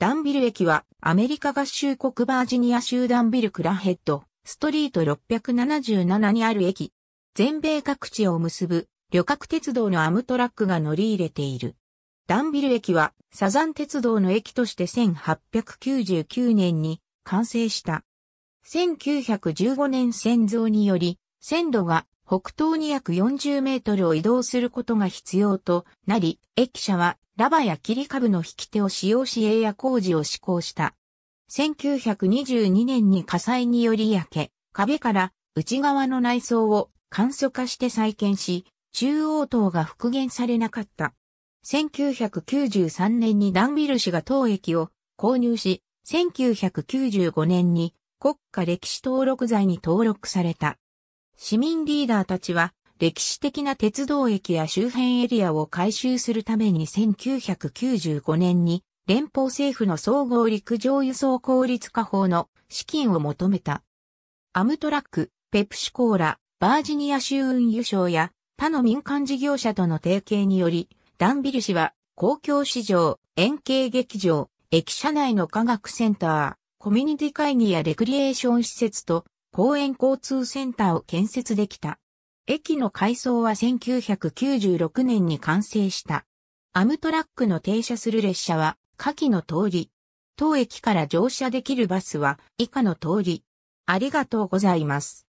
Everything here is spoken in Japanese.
ダンビル駅はアメリカ合衆国バージニア州ダンビルクラヘッド、ストリート677にある駅。全米各地を結ぶ旅客鉄道のアムトラックが乗り入れている。ダンビル駅はサザン鉄道の駅として1899年に完成した。1915年先造により線路が北東に約40メートルを移動することが必要となり、駅舎はラバや切り株の引き手を使用し栄夜工事を施行した。1922年に火災により焼け、壁から内側の内装を簡素化して再建し、中央塔が復元されなかった。1993年にダンビル氏が当駅を購入し、1995年に国家歴史登録財に登録された。市民リーダーたちは歴史的な鉄道駅や周辺エリアを改修するために1995年に連邦政府の総合陸上輸送効率化法の資金を求めた。アムトラック、ペプシコーラ、バージニア州運輸省や他の民間事業者との提携により、ダンビル市は公共市場、円形劇場、駅舎内の科学センター、コミュニティ会議やレクリエーション施設と公園交通センターを建設できた。駅の改装は1996年に完成した。アムトラックの停車する列車は下記の通り。当駅から乗車できるバスは以下の通り。ありがとうございます。